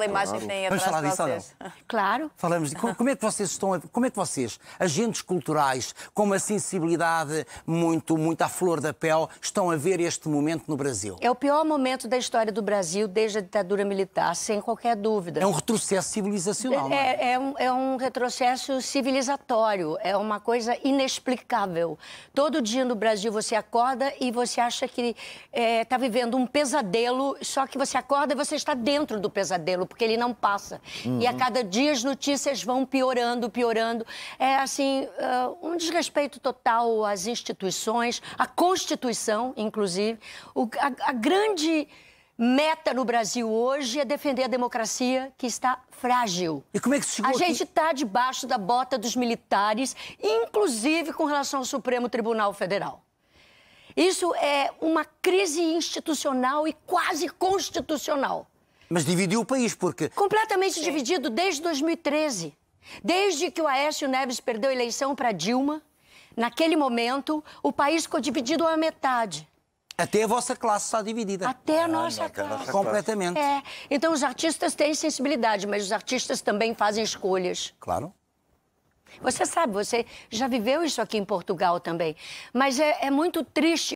pela imagem claro. que têm assim, atrás Vamos falar disso ou Claro. Falamos de como é que vocês estão, como é que vocês, agentes culturais, com uma sensibilidade muito, muito à flor da pele, estão a ver este momento no Brasil? É o pior momento da história do Brasil desde a ditadura militar, sem qualquer dúvida. É um retrocesso civilizacional. É, é? é um, é um retrocesso civilizatório, é uma coisa inexplicável. Todo dia no Brasil você acorda e você acha que está é, tá vivendo um pesadelo, só que você acorda e você está dentro do pesadelo, porque ele não passa. Uhum. E a uhum. cada dia as notícias vão piorando, piorando. É assim, ah, um desrespeito total às instituições, à Constituição, inclusive. O, a, a grande meta no Brasil hoje é defender a democracia que está frágil. E como é que se chegou A aqui? gente está debaixo da bota dos militares, inclusive com relação ao Supremo Tribunal Federal. Isso é uma crise institucional e quase constitucional. Mas dividiu o país, porque. Completamente Sim. É. dividido desde 2013. Desde que o Aécio Neves perdeu a eleição para Dilma, naquele momento, o país ficou dividido à metade. Até a vossa classe está dividida. Até a nossa, ah, classe. Completamente. É. Então os artistas têm sensibilidade, mas os artistas também fazem escolhas. Claro. Você sabe, você já viveu isso aqui em Portugal também. Mas é, é muito triste